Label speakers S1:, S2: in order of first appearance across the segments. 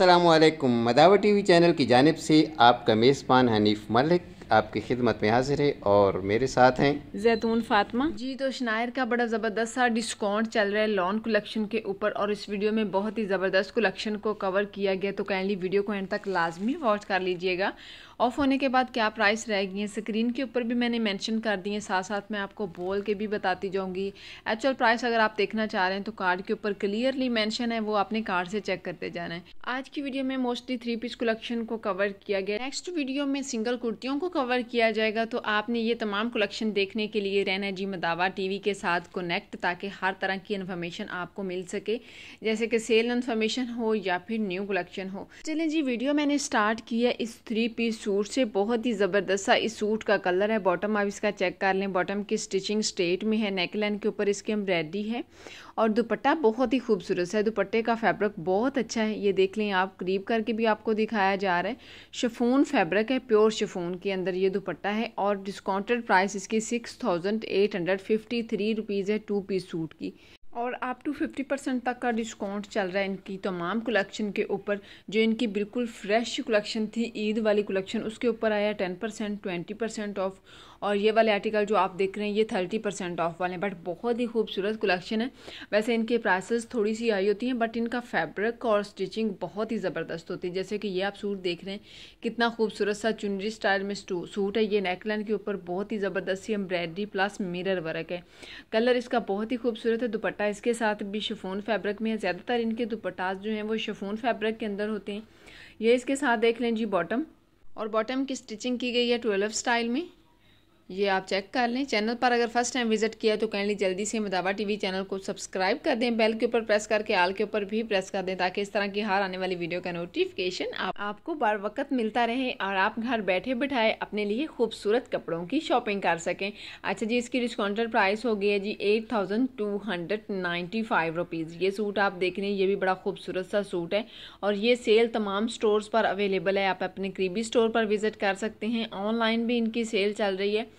S1: Aslam Madawa T V channel की जानब से आपका मेज़बान हनीफ मलिक आपकी खिदमत में हाजिर है और मेरे साथ हैं जैतून फातिमा जी तो शनायर का बड़ा ज़बरदस्त सा डिस्काउंट चल रहा है लॉन कलेक्शन के ऊपर और इस वीडियो में बहुत ही ज़बरदस्त कलेक्शन को कवर किया गया तो काइंडली वीडियो को एंड तक लाजमी वॉच कर लीजिएगा ऑफ होने के बाद क्या प्राइस रहेगी स्क्रीन के ऊपर भी मैंने मेंशन कर दी है साथ साथ मैं आपको बोल के भी बताती जाऊंगी एक्चुअल प्राइस अगर आप देखना चाह रहे हैं तो कार्ड के ऊपर क्लियरली मैंशन है वो आपने कार्ड से चेक करते जाना है आज की वीडियो में मोस्टली थ्री पीस कलेक्शन को कवर किया गया नेक्स्ट वीडियो में सिंगल कुर्तियों को कवर किया जाएगा तो आपने ये तमाम कलेक्शन देखने के लिए रहना जी मदावा टीवी के साथ कनेक्ट ताकि हर तरह की इन्फॉर्मेशन आपको मिल सके जैसे कि सेल इन्फॉर्मेशन हो या फिर न्यू कलेक्शन हो चलें जी वीडियो मैंने स्टार्ट किया इस थ्री पीस सूट से बहुत ही ज़बरदस्त सा इस सूट का कलर है बॉटम आप इसका चेक कर लें बॉटम की स्टिचिंग स्ट्रेट में है नेक लाइन के ऊपर इसकी एम्ब्रॉयडरी है और दुपट्टा बहुत ही खूबसूरत है दुपट्टे का फैब्रिक बहुत अच्छा है ये देख लें आप करीब करके भी आपको दिखाया जा रहा है शफून फैब्रिक है प्योर शफून के अंदर ये दुपट्टा है और डिस्काउंटेड प्राइस इसकी six thousand eight hundred fifty three rupees है टू पीस सूट की और आप टू फिफ्टी परसेंट तक का डिस्काउंट चल रहा है इनकी तमाम कलेक्शन के ऊपर जो इनकी बिल्कुल फ्रेश कलेक्शन थी ईद वाली कलेक्शन उसके ऊपर आया ten percent twenty percent off और ये वाले आर्टिकल जो आप देख रहे हैं ये थर्टी परसेंट ऑफ वाले हैं बट बहुत ही खूबसूरत कलेक्शन है वैसे इनके प्राइसेस थोड़ी सी हाई होती हैं बट इनका फैब्रिक और स्टिचिंग बहुत ही ज़बरदस्त होती है जैसे कि ये आप सूट देख रहे हैं कितना खूबसूरत सा चुनरी स्टाइल में सूट है ये नेकलाइन के ऊपर बहुत ही ज़बरदस्त सी एम्ब्रॉयडरी प्लस मिरर वर्क है कलर इसका बहुत ही खूबसूरत है दुपट्टा इसके साथ भी शिफोन फैब्रिक में है ज़्यादातर इनके दुपट्टा जो हैं वो शिफोन फैब्रिक के अंदर होते हैं ये इसके साथ देख लें जी बॉटम और बॉटम की स्टिचिंग की गई है ट्वेल्व स्टाइल में ये आप चेक कर लें चैनल पर अगर फर्स्ट टाइम विजिट किया तो काइंडली जल्दी से मदावा टीवी चैनल को सब्सक्राइब कर दें बेल के ऊपर प्रेस करके आल के ऊपर भी प्रेस कर दें ताकि इस तरह की हार आने वाली वीडियो का नोटिफिकेशन आप, आपको बार वक्त मिलता रहे और आप घर बैठे बैठाए अपने लिए खूबसूरत कपड़ों की शॉपिंग कर सकें अच्छा जी इसकी डिस्काउंटेड प्राइस हो गई है जी eight thousand two hundred ninety five rupees ये सूट आप देख रहे हैं ये भी बड़ा खूबसूरत सा सूट है और ये सेल तमाम स्टोर पर अवेलेबल है आप अपने करीबी स्टोर पर विजिट कर सकते हैं ऑनलाइन भी इनकी सेल चल रही है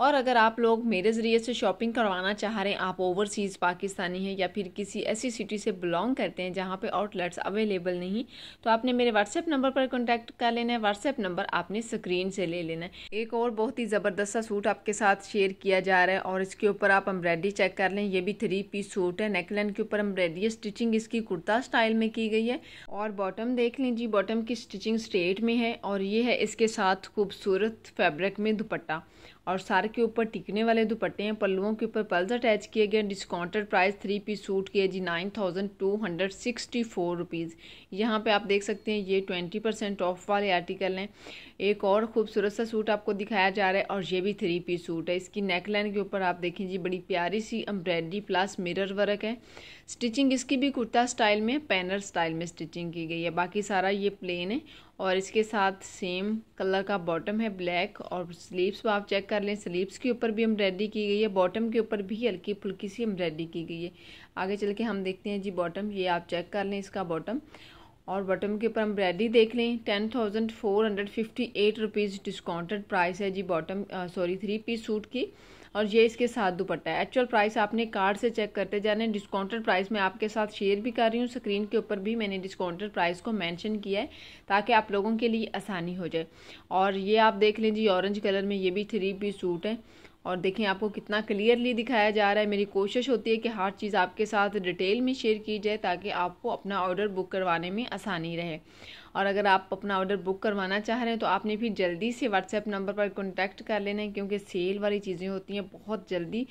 S1: और अगर आप लोग मेरे ज़रिए से शॉपिंग करवाना चाह रहे हैं आप ओवरसीज़ पाकिस्तानी हैं या फिर किसी ऐसी सिटी से बिलोंग करते हैं जहाँ पर आउटलेट्स अवेलेबल नहीं तो आपने मेरे व्हाट्सएप नंबर पर कॉन्टैक्ट कर लेना है व्हाट्सएप नंबर आपने स्क्रीन से ले लेना है एक और बहुत ही ज़बरदस्त सा सूट आपके साथ शेयर किया जा रहा है और इसके ऊपर आप एम्ब्रॉयडरी चेक कर लें ये भी थ्री पीस सूट है नेकलैंड के ऊपर एम्ब्रॉयडरी स्टिचिंग इसकी कुर्ता स्टाइल में की गई है और बॉटम देख लें जी बॉटम की स्टिचिंग स्ट्रेट में है और ये है इसके साथ खूबसूरत फैब्रिक में दुपट्टा और सारे सलवार के ऊपर टिकने वाले दुपट्टे हैं पल्लुओं के ऊपर पल्स अटैच किए गए discounted price three piece suit के जी nine thousand two hundred sixty four rupees यहाँ पर आप देख सकते हैं ये ट्वेंटी परसेंट ऑफ वाले आर्टिकल हैं एक और खूबसूरत सा सूट आपको दिखाया जा रहा है और ये भी थ्री पीस सूट है इसकी नेक लाइन के ऊपर आप देखें जी बड़ी प्यारी सी एम्ब्रॉयडरी प्लस मिरर वर्क है स्टिचिंग इसकी भी कुर्ता स्टाइल में पैनर स्टाइल में स्टिचिंग की गई है बाकी सारा ये प्लेन है और इसके साथ सेम कलर का बॉटम है ब्लैक और स्लीव्स आप चेक कर लें स्लीव्स के ऊपर भी एम्ब्रॉयडरी की गई है बॉटम के ऊपर भी हल्की फुल्की सी एम्ब्रॉयडरी की गई है आगे चल के हम देखते हैं जी बॉटम ये आप चेक कर लें इसका बॉटम और बॉटम के ऊपर एम्ब्रॉयडरी देख लें ten thousand four hundred fifty eight rupees discounted price है जी bottom sorry three piece suit की और ये इसके साथ दुपट्टा है एक्चुअल प्राइस आपने कार्ड से चेक करते जाने डिस्काउंटेड प्राइस मैं आपके साथ शेयर भी कर रही हूँ स्क्रीन के ऊपर भी मैंने डिस्काउंटेड प्राइस को मैंशन किया है ताकि आप लोगों के लिए आसानी हो जाए और ये आप देख लें जी ऑरेंज कलर में ये भी थ्री पी सूट है और देखें आपको कितना क्लियरली दिखाया जा रहा है मेरी कोशिश होती है कि हर चीज़ आपके साथ डिटेल में शेयर की जाए ताकि आपको अपना ऑर्डर बुक करवाने में आसानी रहे और अगर आप अपना ऑर्डर बुक करवाना चाह रहे हैं तो आपने फिर जल्दी से व्हाट्सएप नंबर पर कॉन्टैक्ट कर लेना है क्योंकि सेल वाली चीज़ें होती हैं बहुत जल्दी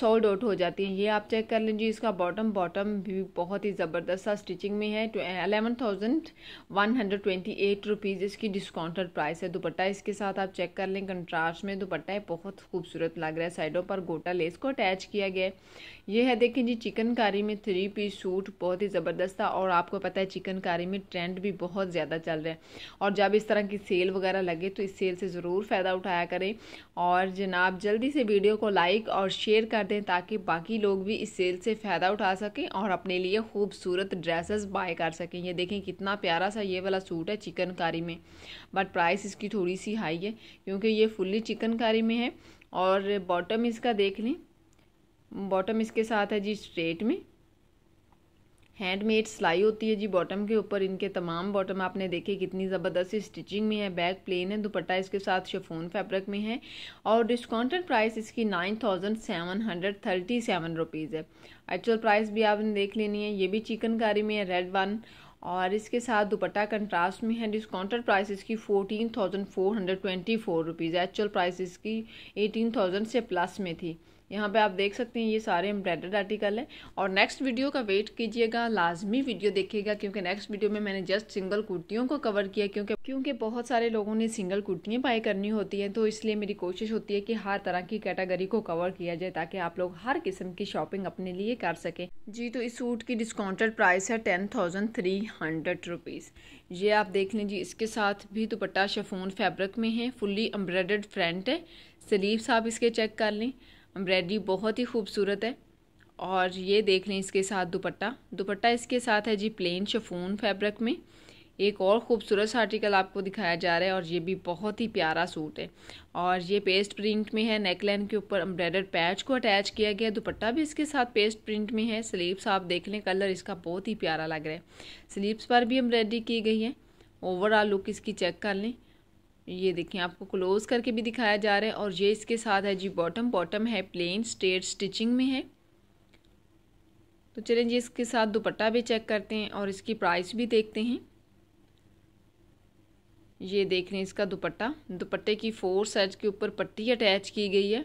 S1: सोल्ड आउट हो जाती हैं ये आप चेक कर लीजिए इसका बॉटम बॉटम भी बहुत ही ज़बरदस्त सा स्टिचिंग में है eleven thousand one hundred twenty eight rupees इसकी डिस्काउंटेड प्राइस है दुपट्टा इसके साथ आप चेक कर लें कंट्रास्ट में दुपट्टा है बहुत खूबसूरत लग रहा है साइडों पर गोटा लेस को अटैच किया गया है ये है देखें जी चिकनकारी में थ्री पीस सूट बहुत ही ज़बरदस्त था और आपको पता है चिकनकारी में ट्रेंड भी बहुत ज़्यादा ज़्यादा चल रहा है और जब इस तरह की सेल वगैरह लगे तो इस सेल से ज़रूर फ़ायदा उठाया करें और जनाब जल्दी से वीडियो को लाइक और शेयर कर दें ताकि बाकी लोग भी इस सेल से फ़ायदा उठा सकें और अपने लिए खूबसूरत ड्रेसेस बाय कर सकें ये देखें कितना प्यारा सा ये वाला सूट है चिकनकारी में बट प्राइस इसकी थोड़ी सी हाई है क्योंकि ये फुल्ली चिकनकारी में है और बॉटम इसका देख लें बॉटम इसके साथ है जी स्ट्रेट में हैंडमेड सिलाई होती है जी बॉटम के ऊपर इनके तमाम बॉटम आपने देखे कितनी ज़बरदस्त स्टिचिंग में है बैक प्लेन है दुपट्टा इसके साथ शेफोन फैब्रिक में है और डिस्काउंटेड प्राइस इसकी nine thousand seven hundred thirty seven rupees है एक्चुअल प्राइस भी आपने देख लेनी है ये भी चिकनकारी में है रेड वन और इसके साथ दुपट्टा कंट्रास्ट में है डिस्काउंटेड प्राइस इसकी fourteen thousand four hundred twenty four rupees actual price इसकी एटीन थाउजेंड से प्लस में थी यहाँ पे आप देख सकते हैं ये सारे एम्ब्रॉयडर्ड आर्टिकल हैं और नेक्स्ट वीडियो का वेट कीजिएगा लाजमी वीडियो देखिएगा क्योंकि नेक्स्ट वीडियो में मैंने जस्ट सिंगल कुर्तियों को कवर किया क्योंकि क्योंकि बहुत सारे लोगों ने सिंगल कुर्तियाँ बाय करनी होती हैं तो इसलिए मेरी कोशिश होती है कि हर तरह की कैटेगरी को कवर किया जाए ताकि आप लोग हर किस्म की शॉपिंग अपने लिए कर सकें जी तो इस सूट की डिस्काउंटेड प्राइस है ten thousand three hundred rupees ये आप देख लें जी इसके साथ भी दुपट्टा शफून फैब्रिक में है फुल्ली एम्ब्रॉयडर्ड फ्रंट है स्लीव्स आप इसके चेक कर लें एम्ब्रॉयडरी बहुत ही खूबसूरत है और ये देख लें इसके साथ दुपट्टा दुपट्टा इसके साथ है जी प्लेन शफून फैब्रिक में एक और ख़ूबसूरत आर्टिकल आपको दिखाया जा रहा है और ये भी बहुत ही प्यारा सूट है और ये पेस्ट प्रिंट में है नेक लाइन के ऊपर एम्ब्रॉयडर पैच को अटैच किया गया दुपट्टा भी इसके साथ पेस्ट प्रिंट में है स्लीव्स आप देख लें कलर इसका बहुत ही प्यारा लग रहा है स्लीव्स पर भी एम्ब्रॉयडरी की गई है ओवरऑल लुक इसकी चेक कर लें ये देखें आपको क्लोज़ करके भी दिखाया जा रहा है और ये इसके साथ है जी बॉटम बॉटम है प्लेन स्टेट स्टिचिंग में है तो चलें जी इसके साथ दुपट्टा भी चेक करते हैं और इसकी प्राइस भी देखते हैं ये देख रहे हैं इसका दुपट्टा दुपट्टे की फोर साइज के ऊपर पट्टी अटैच की गई है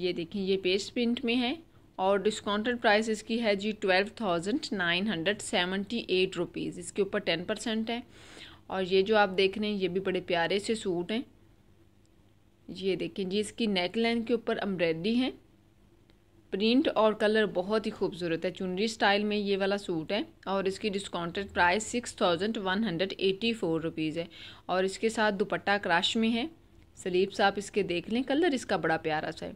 S1: ये देखें ये पेस्ट प्रिंट में है और डिस्काउंटेड प्राइस इसकी है जी twelve thousand nine hundred seventy eight rupees इसके ऊपर टेन परसेंट है और ये जो आप देख रहे हैं ये भी बड़े प्यारे से सूट हैं ये देखें जी इसकी नेक लाइन के ऊपर अम्ब्रेडी है प्रिंट और कलर बहुत ही खूबसूरत है चुनरी स्टाइल में ये वाला सूट है और इसकी discounted price six thousand one hundred eighty four rupees है और इसके साथ दुपट्टा क्राश में है स्लीव्स आप इसके देख लें कलर इसका बड़ा प्यारा सा है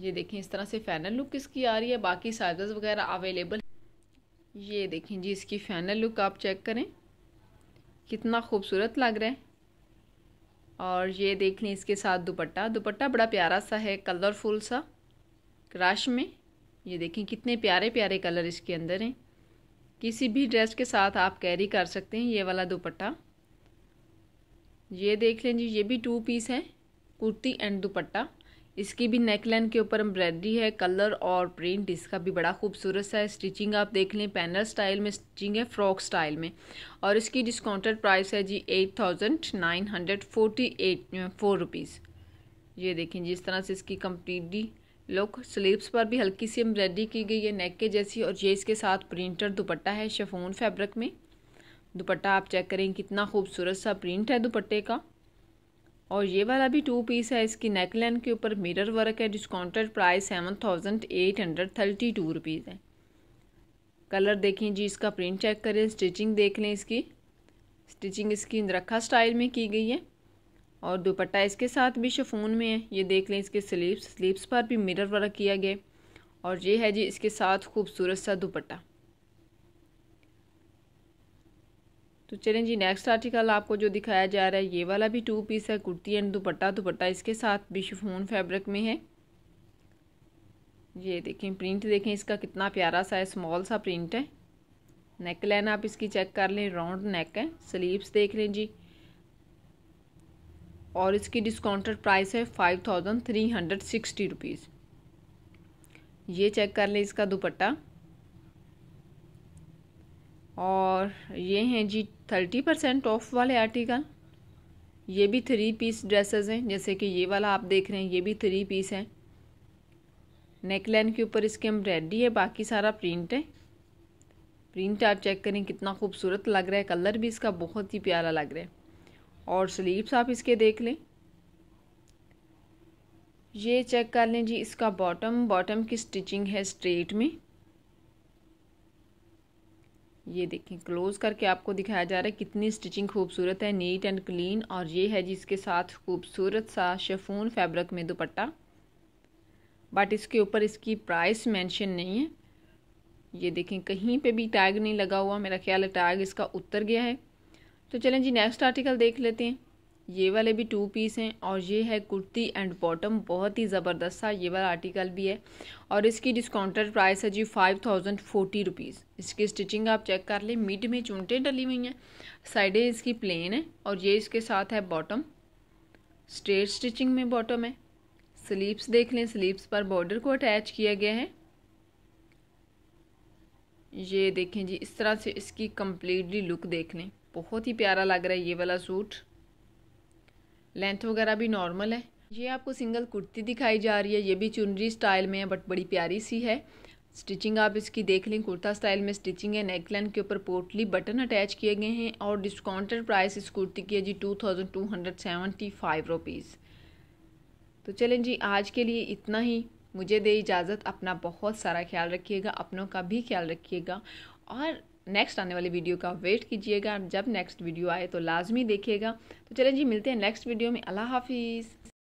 S1: ये देखें इस तरह से फैनल लुक इसकी आ रही है बाकी साइज़ वगैरह अवेलेबल ये देखें जी इसकी फैनल लुक आप चेक करें कितना खूबसूरत लग रहा है और ये देख लें इसके साथ दुपट्टा दुपट्टा बड़ा प्यारा सा है कलरफुल सा क्रश में ये देखें कितने प्यारे प्यारे कलर इसके अंदर हैं किसी भी ड्रेस के साथ आप कैरी कर सकते हैं ये वाला दुपट्टा ये देख लें जी ये भी टू पीस है कुर्ती एंड दुपट्टा इसकी भी नेकलाइन के ऊपर एम्ब्रॉयडरी है कलर और प्रिंट इसका भी बड़ा खूबसूरत सा है स्टिचिंग आप देख लें पैनल स्टाइल में स्टिचिंग है फ्रॉक स्टाइल में और इसकी डिस्काउंटेड प्राइस है जी eight thousand nine hundred forty eight four rupees ये देखें जिस तरह से इसकी कम्प्लीटली लुक स्लीव्स पर भी हल्की सी एम्ब्रॉयडरी की गई है नेक के जैसी और ये इसके साथ प्रिंटर दुपट्टा है शेफोन फैब्रिक में दुपट्टा आप चेक करें कितना खूबसूरत सा प्रिंट है दुपट्टे का और ये वाला भी टू पीस है इसकी नेकलाइन के ऊपर मिरर वर्क है discounted price seven thousand eight hundred thirty two rupees है कलर देखें जी इसका प्रिंट चेक करें स्टिचिंग देख लें इसकी स्टिचिंग इसकी रखा स्टाइल में की गई है और दुपट्टा इसके साथ भी शफून में है ये देख लें इसके स्लीव्स स्लीव्स पर भी मिरर वर्क किया गया और ये है जी इसके साथ खूबसूरत सा दुपट्टा तो चलें जी नेक्स्ट आर्टिकल आपको जो दिखाया जा रहा है ये वाला भी टू पीस है कुर्ती एंड दुपट्टा दुपट्टा इसके साथ भी शिफोन फैब्रिक में है ये देखें प्रिंट देखें इसका कितना प्यारा सा है स्मॉल सा प्रिंट है नेक लाइन आप इसकी चेक कर लें राउंड नेक है स्लीव्स देख लें जी और इसकी डिस्काउंटेड प्राइस है five thousand three hundred sixty rupees ये चेक कर लें इसका दुपट्टा और ये हैं जी थर्टी परसेंट ऑफ वाले आर्टिकल ये भी थ्री पीस ड्रेसेस हैं जैसे कि ये वाला आप देख रहे हैं ये भी थ्री पीस है नेक लाइन के ऊपर इसके हम रेडी है बाकी सारा प्रिंट है प्रिंट आप चेक करें कितना खूबसूरत लग रहा है कलर भी इसका बहुत ही प्यारा लग रहा है और स्लीव्स आप इसके देख लें ये चेक कर लें जी इसका बॉटम बॉटम की स्टिचिंग है स्ट्रेट में ये देखें क्लोज़ करके आपको दिखाया जा रहा है कितनी स्टिचिंग खूबसूरत है नीट एंड क्लीन और ये है जिसके साथ खूबसूरत सा शेफून फैब्रिक में दुपट्टा बट इसके ऊपर इसकी प्राइस मेंशन नहीं है ये देखें कहीं पे भी टैग नहीं लगा हुआ मेरा ख्याल है टैग इसका उतर गया है तो चलें जी नेक्स्ट आर्टिकल देख लेते हैं ये वाले भी टू पीस हैं और ये है कुर्ती एंड बॉटम बहुत ही ज़बरदस्त सा ये वाला आर्टिकल भी है और इसकी डिस्काउंटेड प्राइस है जी फाइव थाउजेंड फोर्टी रुपीज़ इसकी स्टिचिंग आप चेक कर लें मिड में चूंटे डली हुई हैं साइडें इसकी प्लेन है और ये इसके साथ है बॉटम स्ट्रेट स्टिचिंग में बॉटम है स्लीव्स देख लें स्लीप्स पर बॉर्डर को अटैच किया गया है ये देखें जी इस तरह से इसकी कम्प्लीटली लुक देख लें बहुत ही प्यारा लग रहा है ये वाला सूट लेंथ वगैरह भी नॉर्मल है ये आपको सिंगल कुर्ती दिखाई जा रही है ये भी चुनरी स्टाइल में है बट बड़ी प्यारी सी है स्टिचिंग आप इसकी देख लें कुर्ता स्टाइल में स्टिचिंग है नेकलाइन के ऊपर पोटली बटन अटैच किए गए हैं और डिस्काउंटेड प्राइस इस कुर्ती की है जी two thousand two hundred seventy five rupees तो चलें जी आज के लिए इतना ही मुझे दे इजाज़त अपना बहुत सारा ख्याल रखिएगा अपनों का भी ख्याल रखिएगा और नेक्स्ट आने वाली वीडियो का वेट कीजिएगा जब नेक्स्ट वीडियो आए तो लाजमी देखिएगा तो चलें जी मिलते हैं नेक्स्ट वीडियो में अल्लाह हाफिज़